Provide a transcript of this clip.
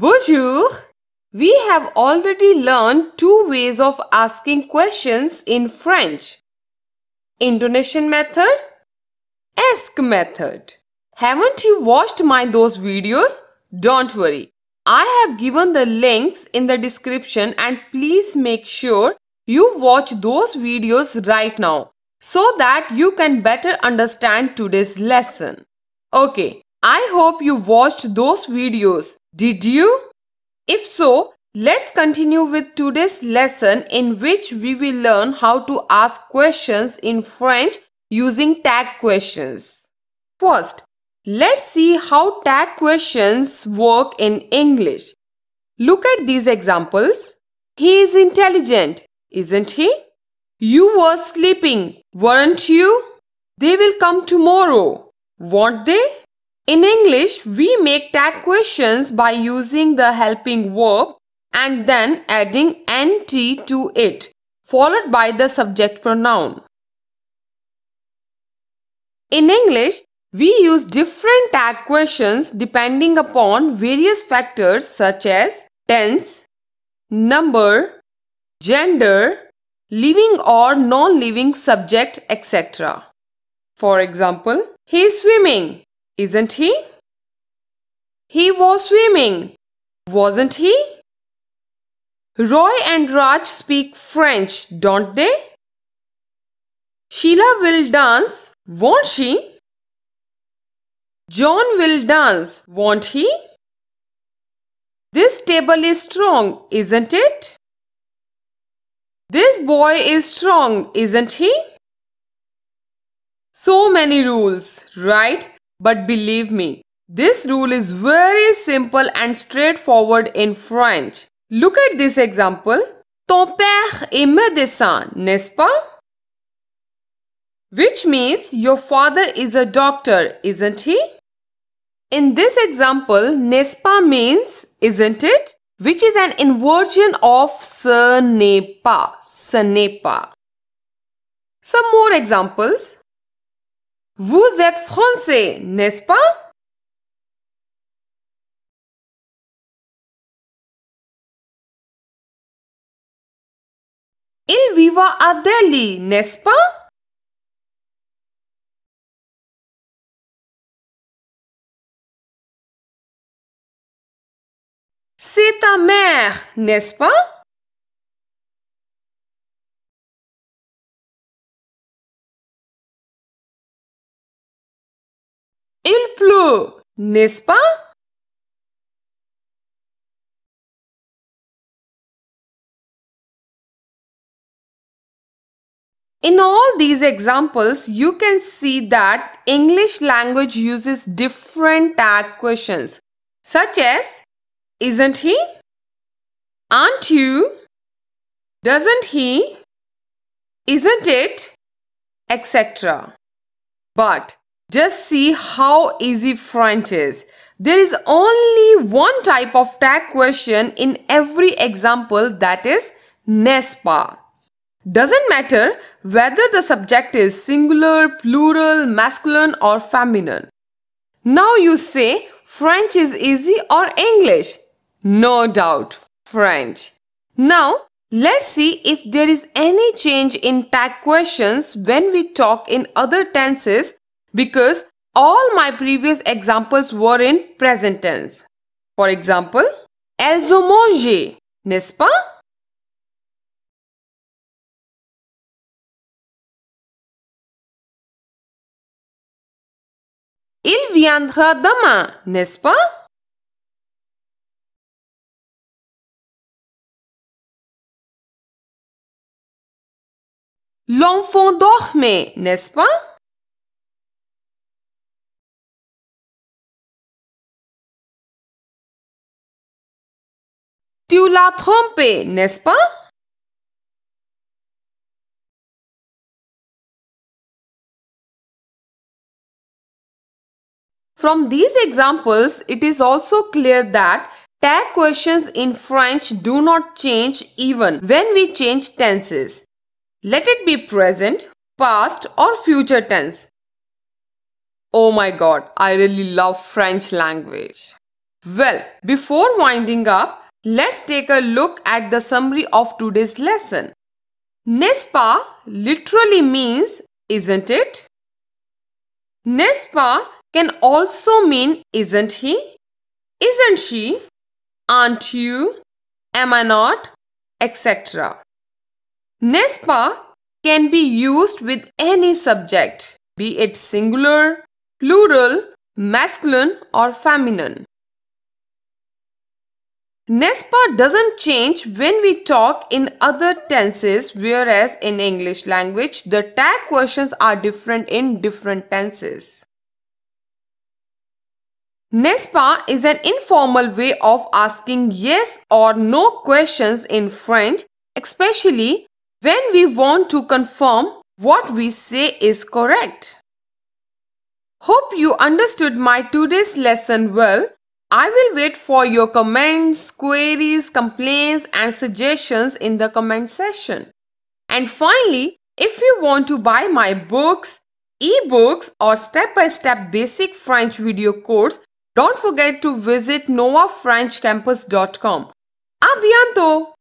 Bonjour! We have already learned two ways of asking questions in French. Indonesian method, ask method. Haven't you watched my those videos? Don't worry. I have given the links in the description and please make sure you watch those videos right now so that you can better understand today's lesson. Okay, I hope you watched those videos. Did you? If so, let's continue with today's lesson in which we will learn how to ask questions in French using tag questions. First, let's see how tag questions work in English. Look at these examples. He is intelligent, isn't he? You were sleeping, weren't you? They will come tomorrow, won't they? In English, we make tag questions by using the helping verb and then adding NT to it, followed by the subject pronoun. In English, we use different tag questions depending upon various factors such as tense, number, gender, living or non-living subject, etc. For example, he is swimming isn't he? He was swimming, wasn't he? Roy and Raj speak French, don't they? Sheila will dance, won't she? John will dance, won't he? This table is strong, isn't it? This boy is strong, isn't he? So many rules, right? But believe me, this rule is very simple and straightforward in French. Look at this example. Ton père est médecin, n'est-ce pas? Which means your father is a doctor, isn't he? In this example, n'est-ce pas means isn't it? Which is an inversion of ce n'est pas, ce n'est pas. Some more examples. Vous êtes français, n'est-ce pas Il viva à Delhi, n'est-ce pas C'est ta mère, n'est-ce pas Il pleut, n'est-ce pas? In all these examples, you can see that English language uses different tag questions such as Isn't he? Aren't you? Doesn't he? Isn't it? etc. But just see how easy French is. There is only one type of tag question in every example that is n'est-ce pas. Doesn't matter whether the subject is singular, plural, masculine or feminine. Now you say French is easy or English. No doubt, French. Now let's see if there is any change in tag questions when we talk in other tenses because all my previous examples were in present tense. For example, elles ont mangé, n'est-ce pas? Il viendra demain, n'est-ce pas? L'enfant dormait, n'est-ce pas? Tu l'as nest n'est-ce pas? From these examples, it is also clear that tag questions in French do not change even when we change tenses. Let it be present, past or future tense. Oh my god, I really love French language. Well, before winding up, Let's take a look at the summary of today's lesson. Nespa literally means, isn't it? Nespa can also mean, isn't he? Isn't she? Aren't you? Am I not? Etc. Nespa can be used with any subject, be it singular, plural, masculine or feminine. NESPA doesn't change when we talk in other tenses whereas in English language the tag questions are different in different tenses. NESPA is an informal way of asking yes or no questions in French especially when we want to confirm what we say is correct. Hope you understood my today's lesson well. I will wait for your comments, queries, complaints and suggestions in the comment section. And finally, if you want to buy my books, ebooks or step-by-step -step basic French video course, don't forget to visit noafrenchcampus.com. A bientôt!